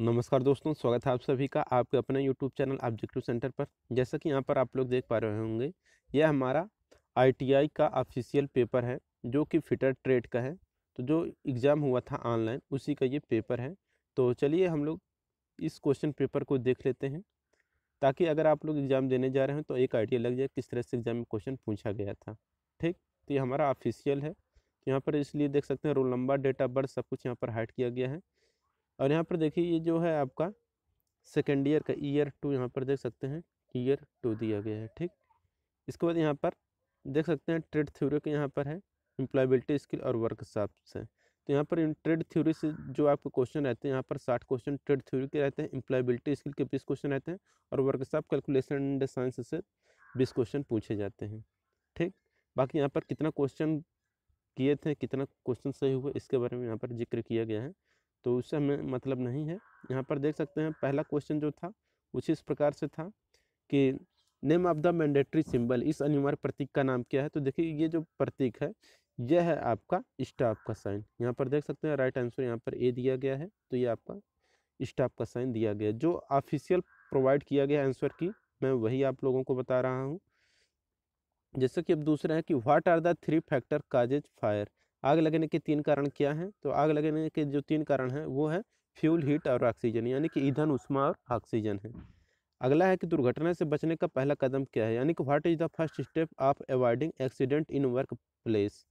नमस्कार दोस्तों स्वागत है आप सभी का आपके अपने यूट्यूब चैनल ऑब्जेक्टिव सेंटर पर जैसा कि यहाँ पर आप लोग देख पा रहे होंगे यह हमारा आईटीआई का ऑफिशियल पेपर है जो कि फिटर ट्रेड का है तो जो एग्ज़ाम हुआ था ऑनलाइन उसी का ये पेपर है तो चलिए हम लोग इस क्वेश्चन पेपर को देख लेते हैं ताकि अगर आप लोग एग्ज़ाम देने जा रहे हैं तो एक आइडिया लग जाए किस तरह से एग्ज़ाम में क्वेश्चन पूछा गया था ठीक तो ये हमारा ऑफिशियल है तो यहाँ पर इसलिए देख सकते हैं roll number date of birth सब कुछ यहाँ पर हाइड किया गया है और यहाँ पर देखिए ये जो है आपका सेकेंड ईयर का ईयर टू यहाँ पर देख सकते हैं ईयर टू दिया गया है ठीक इसके बाद यहाँ पर देख सकते हैं ट्रेड थ्योरी के यहाँ पर है एम्प्लॉयबिलिटी स्किल और वर्कशॉप से तो यहाँ पर इन ट्रेड थ्योरी से जो आपके क्वेश्चन रहते हैं यहाँ पर साठ क्वेश्चन ट्रेड थ्योरी के रहते हैं एम्प्लॉयबिलिटी स्किल के बीस क्वेश्चन रहते हैं और वर्कशॉप कैलकुलेशन एंड साइंस से बीस क्वेश्चन पूछे जाते हैं ठीक बाकी यहाँ पर कितना क्वेश्चन किए थे कितना क्वेश्चन सही हुए इसके बारे में यहाँ पर जिक्र किया गया है तो उससे हमें मतलब नहीं है यहाँ पर देख सकते हैं पहला क्वेश्चन जो था उसी इस प्रकार से था कि name of the mandatory symbol इस अनिवार्य प्रतीक का नाम क्या है तो देखिए ये जो प्रतीक है यह है आपका स्टाफ का साइन यहाँ पर देख सकते हैं राइट आंसर यहाँ पर ए दिया गया है तो ये आपका स्टाफ का साइन दिया गया जो ऑफिशियल प्रोवाइड किया गया आंसर की मैं वही आप लोगों को बता रहा हूँ जैसे कि अब दूसरा है कि what are the three factor causes fire आग लगने के तीन कारण क्या हैं तो आग लगने के जो तीन कारण हैं वो है फ्यूल हीट और ऑक्सीजन यानी कि ईंधन उष्मा और ऑक्सीजन है अगला है कि दुर्घटना से बचने का पहला कदम क्या है यानी कि what is the first step of avoiding accident in work place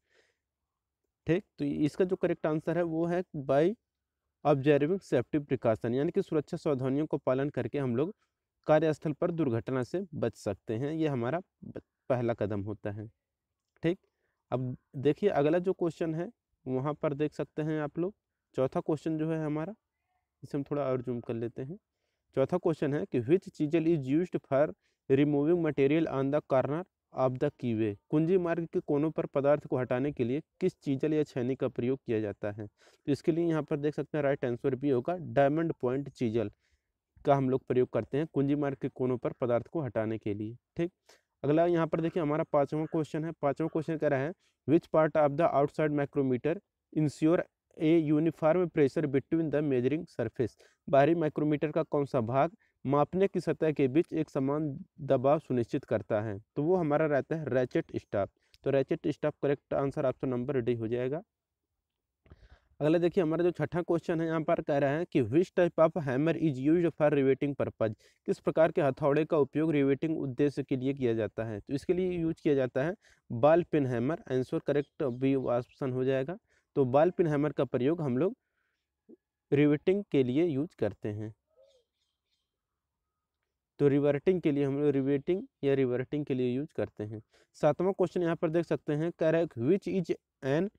ठीक तो इसका जो करेक्ट आंसर है वो है बाई ऑब्जर्विंग सेफ्टी प्रिकॉशन यानी कि सुरक्षा सावधानियों को पालन करके हम लोग कार्यस्थल पर दुर्घटना से बच सकते हैं ये हमारा पहला कदम होता है ठीक अब देखिए अगला जो क्वेश्चन है वहाँ पर देख सकते हैं आप लोग चौथा क्वेश्चन जो है हमारा इसे हम थोड़ा और जूम कर लेते हैं चौथा क्वेश्चन है कि which chisel is use for removing material on the corner of the keyway कुंजी मार्ग के कोनों पर पदार्थ को हटाने के लिए किस चीजल या छैनी का प्रयोग किया जाता है तो इसके लिए यहाँ पर देख सकते हैं राइट आंसर भी होगा डायमंड पॉइंट चीजल का हम लोग प्रयोग करते हैं कुंजी मार्ग के कोनों पर पदार्थ को हटाने के लिए ठीक अगला यहाँ पर देखिए हमारा पाँचवा क्वेश्चन है पाँचवा क्वेश्चन कह रहा है which part of the outside micrometer ensure a uniform pressure between the measuring surface बाहरी माइक्रोमीटर का कौन सा भाग मापने की सतह के बीच एक समान दबाव सुनिश्चित करता है तो वो हमारा रहता है रैचेट स्टाफ तो रैचेट स्टाफ करेक्ट आंसर आपका नंबर डी हो जाएगा अगला देखिए हमारा जो छठा क्वेश्चन है यहाँ पर कह रहे हैं कि which type of hammer is use for riveting purpose किस प्रकार के हथौड़े का उपयोग रिवेटिंग उद्देश्य के लिए किया जाता है तो इसके लिए यूज किया जाता है ball pein hammer answer correct भी ऑप्शन हो जाएगा तो बाल पिन हैमर का प्रयोग हम लोग रिवेटिंग के लिए यूज करते हैं तो रिवर्टिंग के लिए हम लोग रिवेटिंग या रिवर्टिंग के लिए यूज करते हैं सातवां क्वेश्चन यहाँ पर देख सकते हैं correct which is an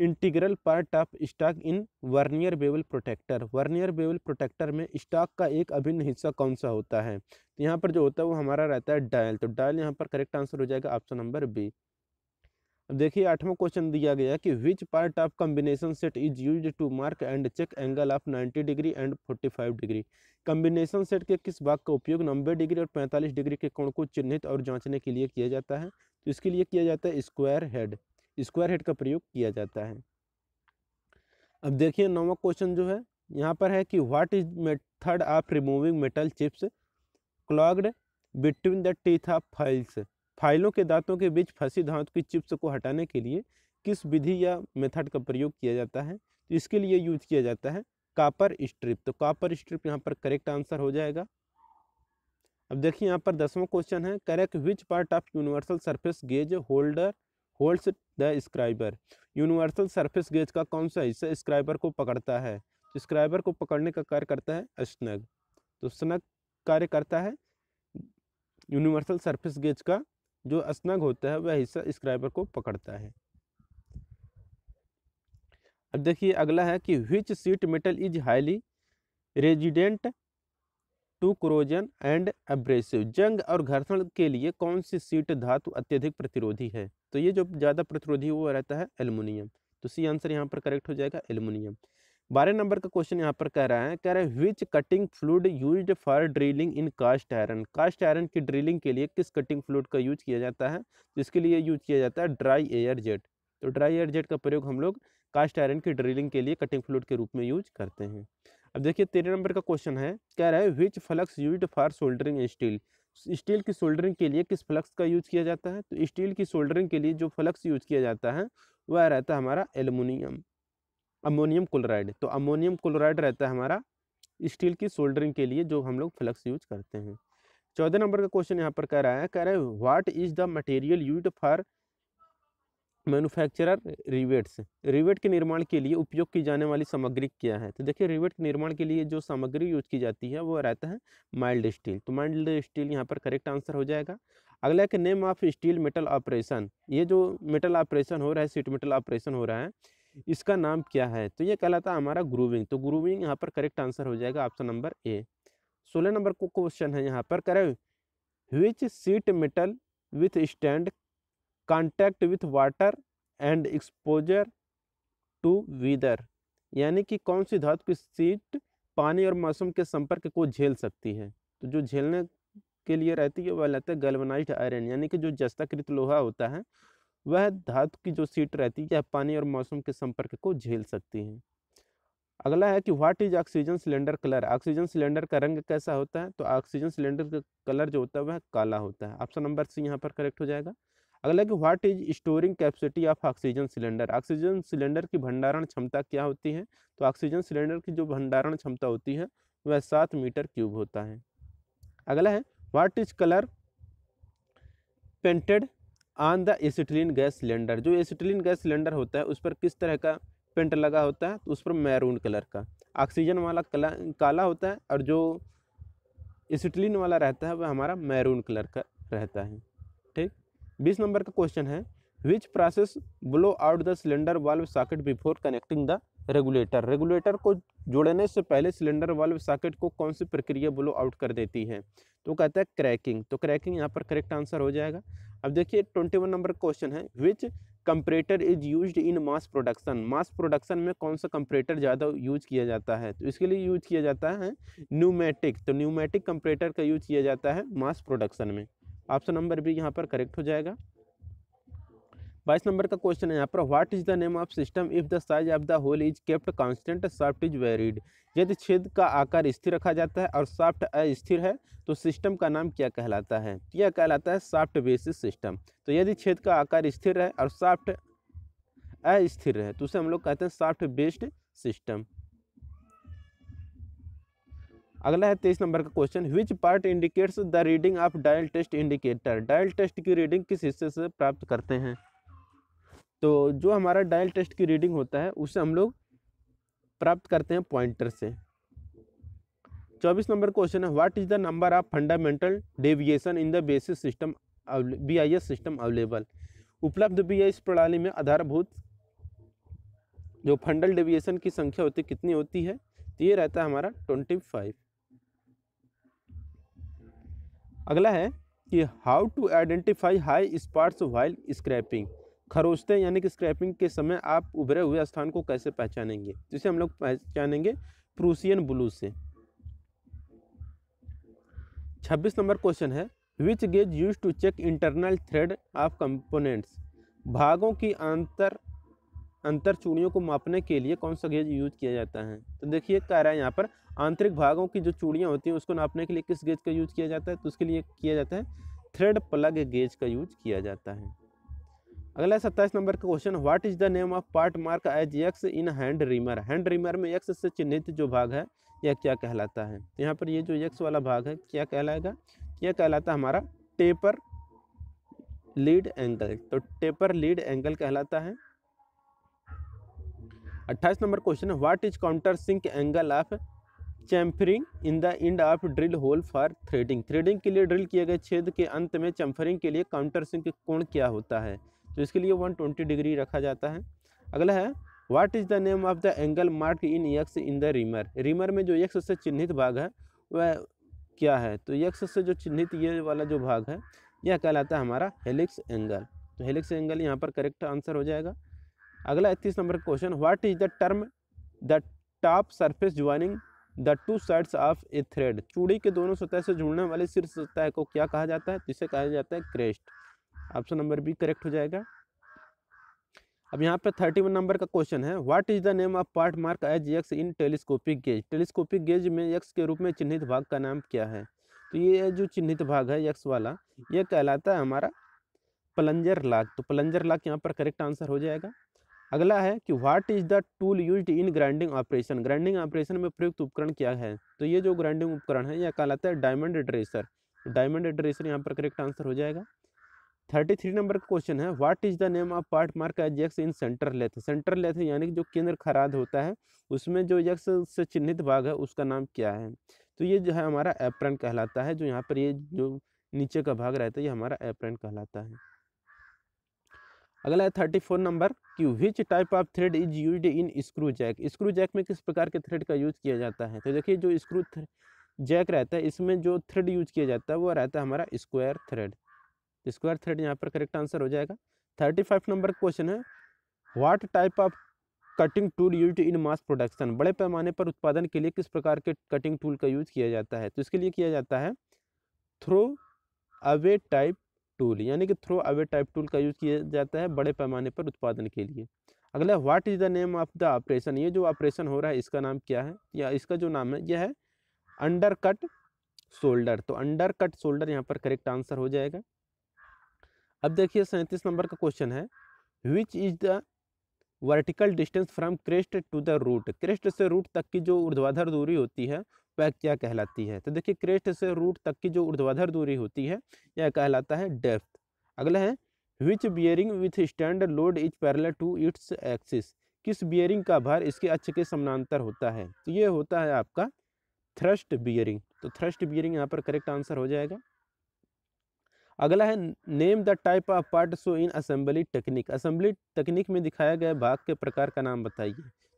integral part of stock in vernier bevel protractor vernier bevel protractor में स्टॉक का एक अभिन्न हिस्सा कौन सा होता है तो यहाँ पर जो होता है वो हमारा रहता है डायल तो डायल यहाँ पर करेक्ट आंसर हो जाएगा ऑप्शन नंबर बी अब देखिए आठवां क्वेश्चन दिया गया कि which part of combination set is use to mark and check angle of ninety degree and five degree combination set के किस भाग का उपयोग नब्बे डिग्री और पैंतालीस डिग्री के कोण को चिन्हित और जांचने के लिए किया जाता है तो इसके लिए किया जाता है स्क्वायर हेड स्क्वायर हेड का प्रयोग किया जाता है अब देखिए नौवा क्वेश्चन जो है यहाँ पर है कि what is method of removing metal chips clogged between the teeth of files फाइलों के दांतों के बीच फंसी धातु की चिप्स को हटाने के लिए किस विधि या मेथड का प्रयोग किया जाता है तो इसके लिए यूज किया जाता है कापर स्ट्रिप तो कापर स्ट्रिप यहाँ पर करेक्ट आंसर हो जाएगा अब देखिए यहाँ पर दसवां क्वेश्चन है correct which part of universal surface gauge holder holds the scriber universal surface gauge का कौन सा हिस्सा स्क्राइबर को पकड़ता है स्क्राइबर को पकड़ने का कार्य करता है स्नग तो स्नग कार्य करता है यूनिवर्सल सरफेस गेज का जो स्नग होता है वह हिस्सा स्क्राइबर को पकड़ता है अब देखिए अगला है कि which sheet metal is highly resistant to corrosion and abrasive जंग और घर्षण के लिए कौन सी सीट धातु अत्यधिक प्रतिरोधी है तो ये जो ज़्यादा प्रतिरोधी वो रहता है एल्युमिनियम तो सी आंसर यहाँ पर करेक्ट हो जाएगा एल्युमिनियम बारह नंबर का क्वेश्चन यहाँ पर कह रहा है कह रहे which cutting fluid use for drilling in cast iron cast iron की ड्रिलिंग के लिए किस कटिंग फ्लूड का यूज किया जाता है तो इसके लिए यूज किया जाता है ड्राई एयर जेट तो ड्राई एयर जेट का प्रयोग हम लोग कास्ट आयरन की ड्रिलिंग के लिए कटिंग फ्लूड के रूप में यूज करते हैं अब देखिए तेरह नंबर का क्वेश्चन है कह रहा है which flux use for soldering steel steel की सोल्डरिंग के लिए किस फ्लक्स का यूज किया जाता है तो स्टील की सोल्डरिंग के लिए जो फ्लक्स यूज किया जाता है वह रहता है हमारा एलुमिनियम अमोनियम क्लोराइड तो अमोनियम क्लोराइड रहता है हमारा स्टील की सोल्डरिंग के लिए जो हम लोग फ्लक्स यूज करते हैं चौदह नंबर का क्वेश्चन यहाँ पर कह रहा है कह रहा है what is the material use for manufacturer rivets rivet के निर्माण के लिए उपयोग की जाने वाली सामग्री क्या है तो देखिए रिवेट के निर्माण के लिए जो सामग्री यूज की जाती है वो रहता है माइल्ड स्टील तो माइल्ड स्टील यहाँ पर करेक्ट आंसर हो जाएगा अगला है name of steel metal operation ये जो मेटल ऑपरेशन हो रहा है सीट मेटल ऑपरेशन हो रहा है इसका नाम क्या है तो ये कहलाता है हमारा ग्रूविंग तो ग्रूविंग यहाँ पर करेक्ट आंसर हो जाएगा ऑप्शन नंबर ए सोलह नंबर को क्वेश्चन है यहाँ पर करें which sheet metal withstand contact with water and exposure to weather यानी कि कौन सी धातु की सीट पानी और मौसम के संपर्क को झेल सकती है तो जो झेलने के लिए रहती है वह रहता है गलवनाइज आयरन यानी कि जो जस्ताकृत लोहा होता है वह धातु की जो सीट रहती है यह पानी और मौसम के संपर्क को झेल सकती है अगला है कि what is oxygen cylinder colour oxygen cylinder का रंग कैसा होता है तो ऑक्सीजन सिलेंडर का कलर जो होता है वह काला होता है ऑप्शन नंबर सी यहाँ पर करेक्ट हो जाएगा अगला कि what is storing capacity of oxygen cylinder oxygen cylinder की भंडारण क्षमता क्या होती है तो ऑक्सीजन सिलेंडर की जो भंडारण क्षमता होती है वह सात मीटर क्यूब होता है अगला है what is colour painted on the acetylene gas cylinder जो एसिटिलीन गैस सिलेंडर होता है उस पर किस तरह का पेंट लगा होता है तो उस पर मैरून कलर का ऑक्सीजन वाला कला काला होता है और जो एसिटिलीन वाला रहता है वह हमारा मैरून कलर का रहता है बीस नंबर का क्वेश्चन है which process blow out the cylinder valve socket before connecting the regulator regulator को जोड़ने से पहले सिलेंडर वाल्व सॉकेट को कौन सी प्रक्रिया ब्लो आउट कर देती है तो कहता है क्रैकिंग तो क्रैकिंग यहाँ पर करेक्ट आंसर हो जाएगा अब देखिए ट्वेंटी वन नंबर क्वेश्चन है which comparator is use in mass production mass production में कौन सा कंपरेटर ज़्यादा यूज किया जाता है तो इसके लिए यूज किया जाता है न्यूमेटिक तो न्यूमेटिक कंपरेटर का यूज किया जाता है मास प्रोडक्शन में ऑप्शन नंबर भी यहाँ पर करेक्ट हो जाएगा बाईस नंबर का क्वेश्चन है यहाँ पर what is the name of system if the size of the hole is kept constant shaft is varied यदि छेद का आकार स्थिर रखा जाता है और सॉफ्ट अस्थिर है तो सिस्टम का नाम क्या कहलाता है तो यह कहलाता है सॉफ्ट बेसिस सिस्टम तो यदि छेद का आकार स्थिर है और सॉफ्ट अस्थिर है तो उसे हम लोग कहते हैं सॉफ्ट बेस्ड सिस्टम अगला है तेईस नंबर का question which part indicates the reading of dial test indicator dial test की रीडिंग किस हिस्से से प्राप्त करते हैं तो जो हमारा डायल टेस्ट की रीडिंग होता है उसे हम लोग प्राप्त करते हैं पॉइंटर से चौबीस नंबर क्वेश्चन है what is the number of fundamental deviation in the basis system B I S system available उपलब्ध बी आई एस प्रणाली में आधारभूत जो फंडल डेविएशन की संख्या होती कितनी होती है तो ये रहता है हमारा ट्वेंटी फाइव अगला है कि how to identify high spots while scraping खरोचते यानी कि स्क्रैपिंग के समय आप उभरे हुए स्थान को कैसे पहचानेंगे जिसे हम लोग पहचानेंगे प्रूसियन ब्लू से छब्बीस नंबर क्वेश्चन है which gauge use to check internal thread of components भागों की अंतर अंतर चूड़ियों को मापने के लिए कौन सा गेज यूज किया जाता है तो देखिए कह रहा है यहाँ पर आंतरिक भागों की जो चूड़ियाँ होती हैं उसको नापने के लिए किस गेज का यूज किया जाता है तो उसके लिए किया जाता है थ्रेड प्लग गेज का यूज किया जाता है अगला सत्ताईस नंबर का question what is the name of part mark as X in hand reamer hand reamer में यक्स से चिन्हित जो भाग है यह क्या कहलाता है तो यहाँ पर ये जो यक्स वाला भाग है क्या कहलाएगा यह कहलाता हमारा टेपर लीड एंगल तो टेपर लीड एंगल कहलाता है अट्ठाईस नंबर क्वेश्चन है what is countersink angle of chamfering in the end of drill hole for threading threading के लिए ड्रिल किए गए छेद के अंत में चैम्फरिंग के लिए काउंटर सिंक कोण क्या होता है तो इसके लिए 120 डिग्री रखा जाता है अगला है what is the name of the angle mark in X in the reamer reamer में जो यक्स से चिन्हित भाग है वह क्या है तो यक्स से जो चिन्हित ये वाला जो भाग है यह कहलाता है हमारा हेलिक्स एंगल तो हेलिक्स एंगल यहाँ पर करेक्ट आंसर हो जाएगा अगला इकतीस number question what is the term the top surface joining the two sides of a thread चूड़ी के दोनों सतह से जुड़ने वाले शीर्ष सतह को क्या कहा जाता है जिसे कहा जाता है crest option number B correct हो जाएगा अब यहाँ पे थर्टी वन नंबर का क्वेश्चन है what is the name of part mark as X in telescopic gauge telescopic gauge में यक्स के रूप में चिन्हित भाग का नाम क्या है तो ये जो चिन्हित भाग है यक्स वाला ये कहलाता है हमारा प्लंजर लाक तो प्लंजर लाक यहाँ पर करेक्ट आंसर हो जाएगा अगला है कि what is the tool use in grinding operation grinding operation में प्रयुक्त उपकरण क्या है तो ये जो ग्राइंडिंग उपकरण है यह कहलाता है डायमंड ड्रेसर डायमंड ड्रेसर यहाँ पर करेक्ट आंसर हो जाएगा थर्टी थ्री नंबर का क्वेश्चन है what is the name of part mark as X in centre lathe centre lathe यानी कि जो केंद्र खराद होता है उसमें जो यक्स से चिन्हित भाग है उसका नाम क्या है तो ये जो है हमारा एप्रन कहलाता है जो यहाँ पर ये जो नीचे का भाग रहता है ये हमारा एप्रन कहलाता है अगला है थर्टी फोर नंबर कि which type of thread is use in screw jack screw jack में किस प्रकार के थ्रेड का यूज किया जाता है तो देखिए जो स्क्रू जैक रहता है इसमें जो थ्रेड यूज किया जाता है वो रहता है हमारा स्क्वायर थ्रेड स्क्वायर थ्रेड यहाँ पर करेक्ट आंसर हो जाएगा थर्टी फाइव नंबर क्वेश्चन है what type of cutting tool use in mass production बड़े पैमाने पर उत्पादन के लिए किस प्रकार के कटिंग टूल का यूज किया जाता है तो इसके लिए किया जाता है थ्रो अवे टाइप टूल यानी कि थ्रो अवे टाइप टूल का यूज़ किया जाता है बड़े पैमाने पर उत्पादन के लिए अगला what is the name of the operation ये जो ऑपरेशन हो रहा है इसका नाम क्या है या इसका जो नाम है यह है अंडर कट शोल्डर तो अंडर कट शोल्डर यहाँ पर करेक्ट आंसर हो जाएगा अब देखिए सैंतीस नंबर का क्वेश्चन है which is the vertical distance from crest to the root crest से रूट तक की जो ऊर्ध्वाधर दूरी होती है वह क्या कहलाती है तो देखिए क्रेस्ट से रूट तक की जो ऊर्ध्वाधर दूरी होती है यह कहलाता है डेप्थ अगला है which bearing withstand load is parallel to its axis किस बियरिंग का भार इसके अक्ष के समानांतर होता है तो ये होता है आपका थ्रस्ट बियरिंग तो थ्रस्ट बियरिंग यहाँ पर करेक्ट आंसर हो जाएगा अगला है name the type of part shown in assembly technique assembly technique में दिखाया गया भाग के प्रकार का नाम बताइए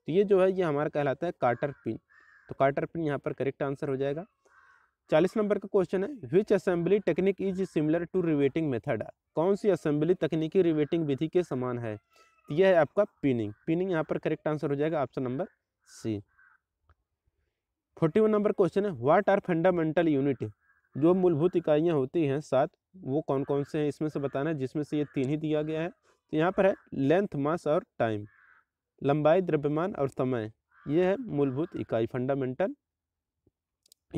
तो ये जो है ये हमारा कहलाता है काटर पिन तो कार्टर पिन यहाँ पर करेक्ट आंसर हो जाएगा चालीस नंबर का क्वेश्चन है which assembly technique is similar to riveting method कौन सी असेंबली तकनीकी रिवेटिंग विधि के समान है तो यह है आपका पिनिंग पिनिंग यहाँ पर करेक्ट आंसर हो जाएगा option number C forty one number question है व्हाट आर फंडामेंटल यूनिट जो मूलभूत इकाइयाँ होती हैं सात वो कौन कौन से हैं इसमें से बताना है जिसमें से ये तीन ही दिया गया है तो यहाँ पर है लेंथ मास और टाइम लंबाई द्रव्यमान और समय ये है मूलभूत इकाई फंडामेंटल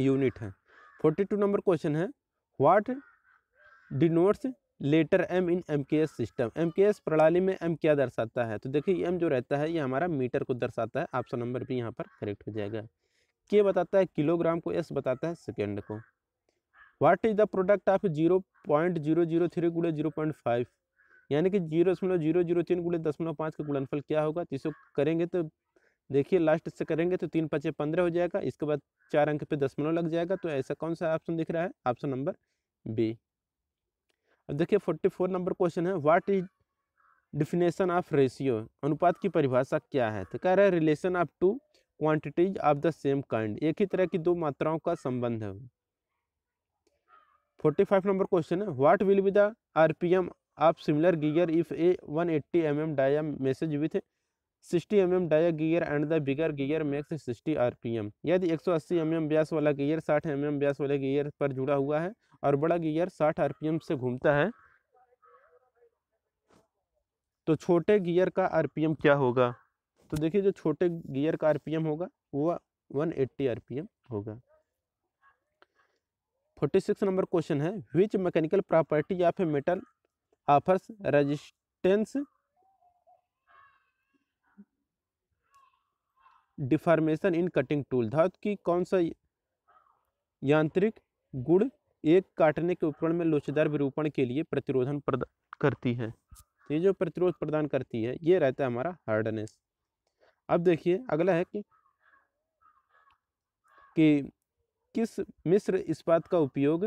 यूनिट है फोर्टी टू नंबर क्वेश्चन है what denotes letter M in M K S system M K S प्रणाली में एम क्या दर्शाता है तो देखिए एम जो रहता है ये हमारा मीटर को दर्शाता है ऑप्शन नंबर भी यहाँ पर करेक्ट हो जाएगा के बताता है किलोग्राम को एस बताता है सेकेंड को what is the product of zero point zero zero three गुड़े जीरो पॉइंट फाइव यानी कि जीरो दशमलव जीरो जीरो तीन गुड़े दशमलव पाँच का गुणनफल क्या होगा तो इसको करेंगे तो देखिए लास्ट से करेंगे तो तीन पचे पंद्रह हो जाएगा इसके बाद चार अंक पे दसमलव लग जाएगा तो ऐसा कौन सा ऑप्शन दिख रहा है ऑप्शन नंबर बी अब देखिए फोर्टी फोर नंबर क्वेश्चन है what is definition of ratio अनुपात की परिभाषा क्या है तो कह रहा है relation of two quantities of the same kind एक ही तरह की दो मात्राओं का संबंध है फोर्टी फाइव नंबर क्वेश्चन है what will be the RPM of similar gear if a one eighty m m dia message with sixty m m dia gear and the bigger gear makes sixty R P M यदि एक 180 MM व्यास वाला gear 60 MM व्यास वाले gear पर जुड़ा हुआ है और बड़ा गियर 60 एम से घूमता है तो छोटे गियर का आर पी एम क्या होगा तो देखिए जो छोटे गियर का आर पी एम होगा वो 180 एम होगा 46 नंबर क्वेश्चन है which mechanical property of a metal offers resistance deformation in cutting tool धातु की कौन सा यांत्रिक गुण एक काटने के उपकरण में लोचदार विरूपण के लिए प्रतिरोधन प्रदान करती है ये जो प्रतिरोध प्रदान करती है ये रहता है हमारा हार्डनेस अब देखिए अगला है कि कि किस मिश्र इस्पात का उपयोग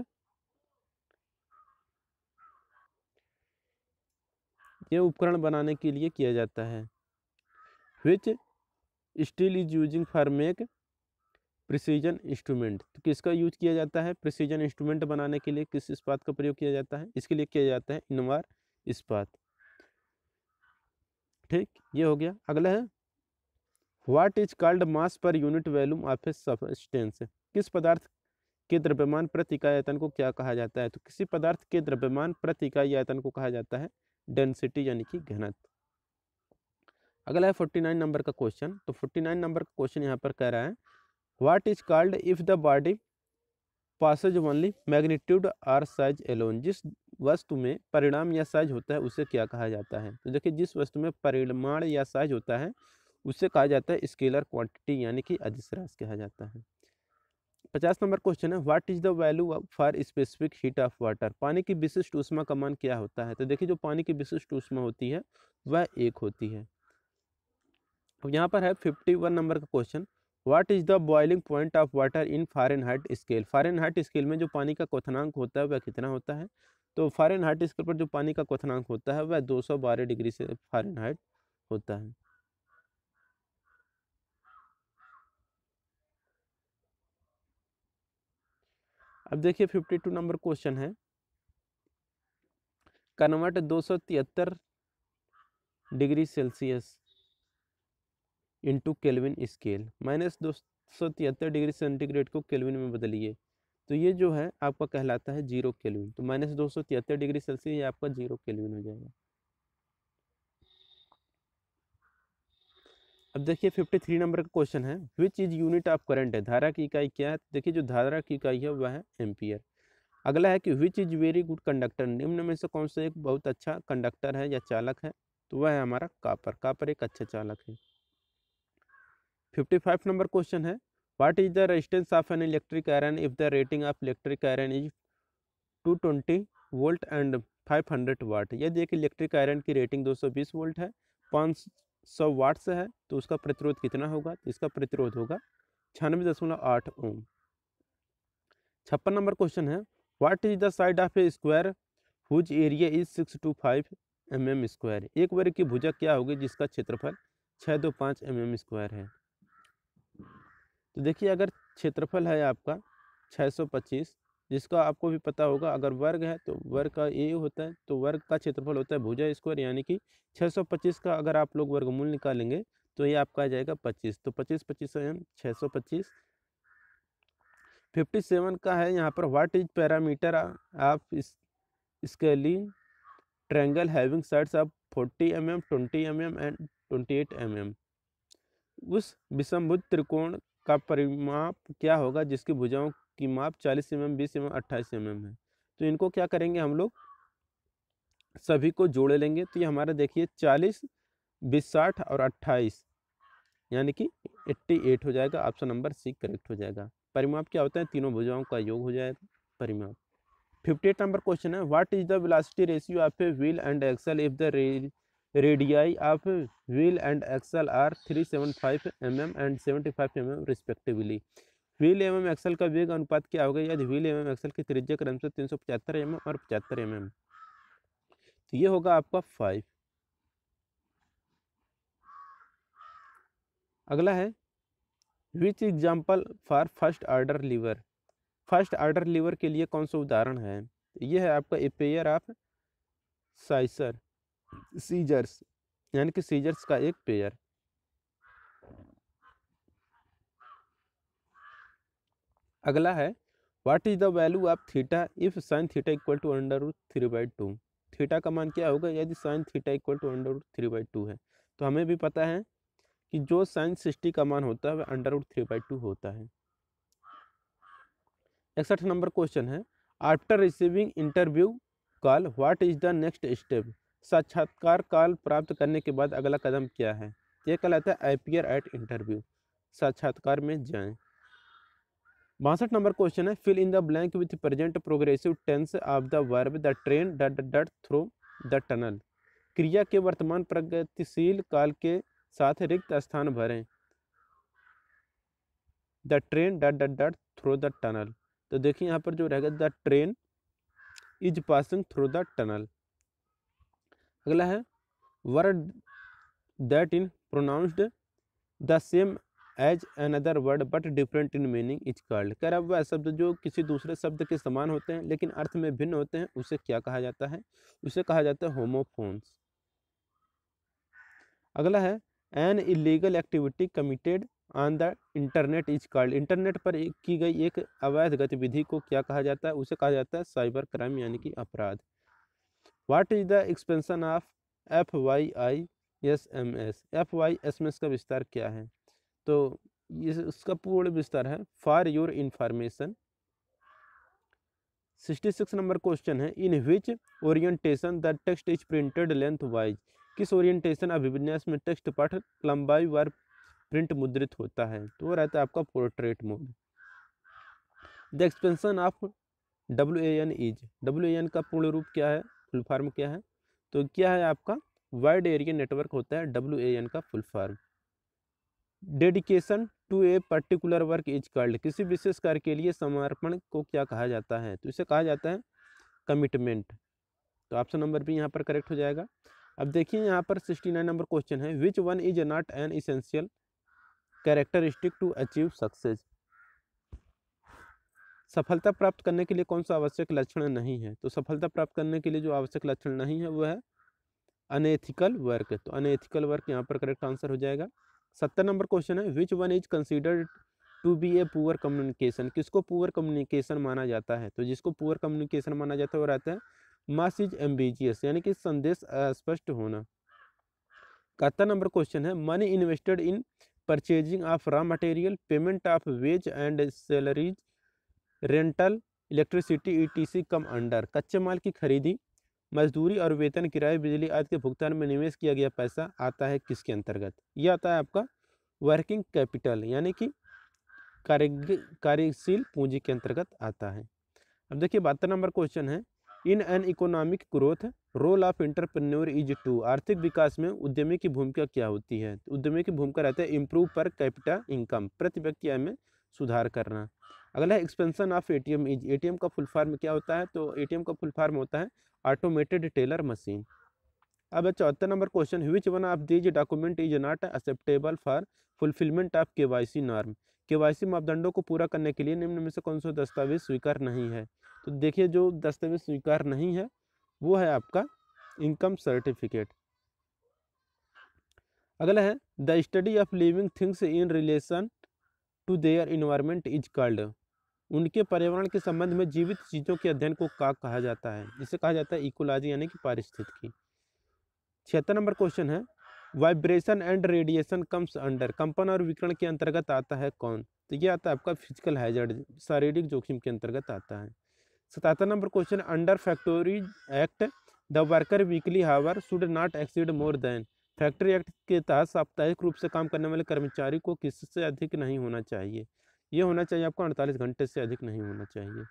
ये उपकरण बनाने के लिए किया जाता है which steel is using for make precision instrument तो किसका यूज किया जाता है प्रिसीजन इंस्ट्रूमेंट बनाने के लिए किस इस्पात का प्रयोग किया जाता है इसके लिए किया जाता है इनवार इस्पात ठीक ये हो गया अगला है what is called mass per unit volume of a substance किस पदार्थ के द्रव्यमान प्रति इकाई आयतन को क्या कहा जाता है तो किसी पदार्थ के द्रव्यमान प्रति इकाई आयतन को कहा जाता है डेंसिटी यानी कि घनत्व अगला है फोर्टी नाइन नंबर का क्वेश्चन तो फोर्टी नाइन नंबर का क्वेश्चन यहाँ पर कह रहा है what is called if the body possesses only magnitude or size alone जिस वस्तु में परिणाम या साइज होता है उसे क्या कहा जाता है तो देखिए जिस वस्तु में परिमाण या साइज होता है उसे कहा जाता है स्केलर क्वांटिटी यानी कि अधिश्रास कहा जाता है पचास नंबर क्वेश्चन है what is the value for specific heat of water पानी की विशिष्ट उष्मा का मान क्या होता है तो देखिए जो पानी की विशिष्ट उष्मा होती है वह एक होती है तो यहाँ पर है फिफ्टी वन नंबर का question what is the boiling point of water in Fahrenheit scale Fahrenheit scale में जो पानी का क्वथनांक होता है वह कितना होता है तो फॉरन हार्ट स्केल पर जो पानी का क्वथनांक होता है वह दो सौ बारह डिग्री से फॉरन हार्ट होता है अब देखिए फिफ्टी टू नंबर क्वेश्चन है कन्वर्ट दो सौ तिहत्तर degree Celsius into Kelvin scale minus दो सौ तिहत्तर डिग्री सेंटीग्रेड को केलविन में बदलिए तो ये जो है आपका कहलाता है जीरो केलविन तो माइनस दो सौ तिहत्तर डिग्री सेल्सियस ये आपका जीरो केलविन हो जाएगा अब देखिए फिफ्टी थ्री नंबर का क्वेश्चन है which is unit of current है धारा की इकाई क्या है देखिए जो धारा की इकाई है वह है एम्पियर अगला है कि which is very good conductor निम्न में से कौन सा एक बहुत अच्छा कंडक्टर है या चालक है तो वह है हमारा कापर कापर एक अच्छा चालक है फिफ्टी फाइव नंबर क्वेश्चन है what is the resistance of an electric iron if the rating of electric iron is two twenty volt and five hundred watt यदि एक इलेक्ट्रिक आयरन की रेटिंग दो सौ बीस वोल्ट है पाँच सौ वाट से है तो उसका प्रतिरोध कितना होगा तो इसका प्रतिरोध होगा छियानवे दशमलव आठ ओम छप्पन नंबर क्वेश्चन है what is the side of a square whose area is six two five M M square एक वर्ग की भुजा क्या होगी जिसका क्षेत्रफल छः दो पाँच एम एम स्क्वायर है तो देखिए अगर क्षेत्रफल है आपका 625 जिसका आपको भी पता होगा अगर वर्ग है तो वर्ग का ए होता है तो वर्ग का क्षेत्रफल होता है भुजा स्क्वायर यानी कि 625 का अगर आप लोग वर्गमूल निकालेंगे तो ये आपका आ जाएगा 25 तो 25 पच्चीस एम छः सौ पच्चीस फिफ्टी सेवन का है यहाँ पर व्हाट इज पैरामीटर आप इस scalene triangle having sides of forty M M twenty M M and twenty eight M M उस विषमभुज त्रिकोण का परिमाप क्या होगा जिसकी भुजाओं की माप 40 एम एम बीस एम एम अट्ठाईस एम एम है तो इनको क्या करेंगे हम लोग सभी को जोड़े लेंगे तो ये हमारा देखिए चालीस बीस साठ और अट्ठाईस यानी कि एट्टी एट हो जाएगा ऑप्शन नंबर सी करेक्ट हो जाएगा परिमाप क्या होता है तीनों भुजाओं का योग हो जाएगा परिमाप फिफ्टी एट नंबर क्वेश्चन है what is the velocity ratio of a wheel and axle if the radii of wheel and axle are 375 mm and 75 mm respectively wheel M M axle का वेग अनुपात क्या होगा यदि व्हील एम एम एक्सल की त्रिज्य क्रम से तीन सौ पचहत्तर एम एम और पचहत्तर एम एम तो ये होगा आपका फाइव अगला है which example for first order lever first order lever के लिए कौन सा उदाहरण है ये है आपका एपेयर ऑफ साइसर सीजर्स यानी कि सीजर्स का एक पेयर अगला है what is the value of theta if sine theta equal to under root three by two theta का मान क्या होगा यदि sine theta equal to under root three by two है तो हमें भी पता है कि जो साइन सिक्सटी का मान होता है वह under root three by two होता है इकसठ नंबर क्वेश्चन है after receiving interview call what is the next step साक्षात्कार काल प्राप्त करने के बाद अगला कदम क्या है यह कहलाता है अपियर एट इंटरव्यू साक्षात्कार में जाएं बासठ नंबर क्वेश्चन है fill in the blank with present progressive tense of the verb the train dot dot through the tunnel क्रिया के वर्तमान प्रगतिशील काल के साथ रिक्त स्थान भरें the train dot dot dot through the tunnel तो देखिए यहाँ पर जो रहेगा the train is passing through the tunnel अगला है word that in pronounced the same as another word but different in meaning is called कह रहा वह शब्द जो किसी दूसरे शब्द के समान होते हैं लेकिन अर्थ में भिन्न होते हैं उसे क्या कहा जाता है उसे कहा जाता है होमोफोन्स अगला है an illegal activity committed on the internet is called internet पर की गई एक अवैध गतिविधि को क्या कहा जाता है उसे कहा जाता है साइबर क्राइम यानी कि अपराध what is the expansion of F Y I S M S F Y S M S का विस्तार क्या है तो ये उसका पूर्ण विस्तार है for your information sixty six number question है in which orientation the text is printed length wise किस ओरिएंटेशन अभिविन्यास में टेक्स्ट पाठ लंबाई वार प्रिंट मुद्रित होता है तो वो रहता है आपका portrait mode the expansion of W A N is W A N का पूर्ण रूप क्या है फुल फार्म क्या है तो क्या है आपका वाइड एरिया नेटवर्क होता है डब्ल्यू ए एन का full form dedication to a particular work is called किसी विशेष कार्य के लिए समर्पण को क्या कहा जाता है तो इसे कहा जाता है कमिटमेंट तो ऑप्शन नंबर भी यहाँ पर करेक्ट हो जाएगा अब देखिए यहाँ पर सिक्सटी नाइन नंबर क्वेश्चन है which one is not an essential characteristic to achieve success सफलता प्राप्त करने के लिए कौन सा आवश्यक लक्षण नहीं है तो सफलता प्राप्त करने के लिए जो आवश्यक लक्षण नहीं है वो है अनएथिकल वर्क तो अनएथिकल वर्क यहाँ पर करेक्ट आंसर हो जाएगा सत्तर नंबर क्वेश्चन है which one is considered to be a poor communication किसको पुअर कम्युनिकेशन माना जाता है तो जिसको पुअर कम्युनिकेशन माना जाता है वो रहता है मास इज एम्बीजियस यानी कि संदेश स्पष्ट होना इकहत्तर नंबर क्वेश्चन है money invested in purchasing of raw material payment of wage and salaries rental electricity etc come under कच्चे माल की खरीदी मजदूरी और वेतन किराए बिजली आदि के भुगतान में निवेश किया गया पैसा आता है किसके अंतर्गत यह आता है आपका वर्किंग कैपिटल यानी कि कार्य कार्यशील पूंजी के अंतर्गत आता है अब देखिए बहत्तर नंबर क्वेश्चन है in an economic growth role of entrepreneur is to आर्थिक विकास में उद्यमी की भूमिका क्या होती है उद्यमी की भूमिका रहती है इम्प्रूव पर कैपिटल इनकम प्रति व्यक्ति में सुधार करना अगला है expansion of A T M A T M का फुल फार्म क्या होता है तो ए टी एम का फुल फार्म होता है ऑटोमेटेड टेलर मशीन अब चौथा number question which one of these document is not acceptable for fulfillment of K Y C norm K Y C मापदंडों को पूरा करने के लिए निम्न में से कौन सा दस्तावेज स्वीकार नहीं है तो देखिए जो दस्तावेज स्वीकार नहीं है वो है आपका इनकम सर्टिफिकेट अगला है the study of living things in relation to their environment is called उनके पर्यावरण के संबंध में जीवित चीज़ों के अध्ययन को का कहा जाता है जिसे कहा जाता है इकोलॉजी यानी कि पारिस्थितिकी छिहत्तर नंबर क्वेश्चन है vibration and radiation comes under कंपन और विकरण के अंतर्गत आता है कौन तो ये आता है आपका फिजिकल हैजर्ड शारीरिक जोखिम के अंतर्गत आता है सतहत्तर number question under factory act the worker weekly hour should not exceed more than factory act के तहत साप्ताहिक रूप से काम करने वाले कर्मचारी को किसी से अधिक नहीं होना चाहिए ये होना चाहिए आपको अड़तालीस घंटे से अधिक नहीं होना चाहिए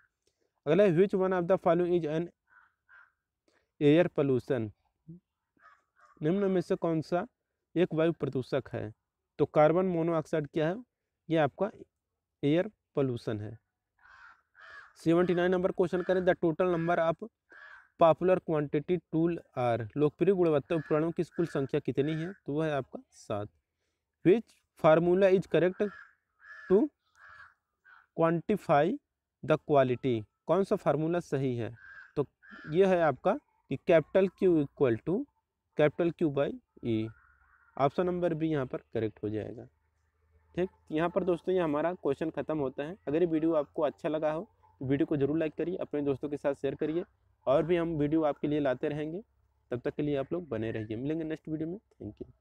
अगला which one of the follow is an air pollution निम्न में से कौन सा एक वायु प्रदूषक है तो कार्बन मोनोऑक्साइड क्या है ये आपका एयर पोल्यूशन है सेवेंटी नाइन नंबर क्वेश्चन करें the total number of popular quantity tool are लोकप्रिय गुणवत्ता उपकरणों की कुल संख्या कितनी है तो वह है आपका सात which formula is correct to quantify the quality कौन सा फार्मूला सही है तो यह है आपका कि capital Q equal to capital Q by E option number भी यहाँ पर करेक्ट हो जाएगा ठीक यहाँ पर दोस्तों ये हमारा क्वेश्चन खत्म होता है अगर ये वीडियो आपको अच्छा लगा हो वीडियो को जरूर लाइक करिए अपने दोस्तों के साथ शेयर करिए और भी हम वीडियो आपके लिए लाते रहेंगे तब तक के लिए आप लोग बने रहिए मिलेंगे नेक्स्ट वीडियो में थैंक यू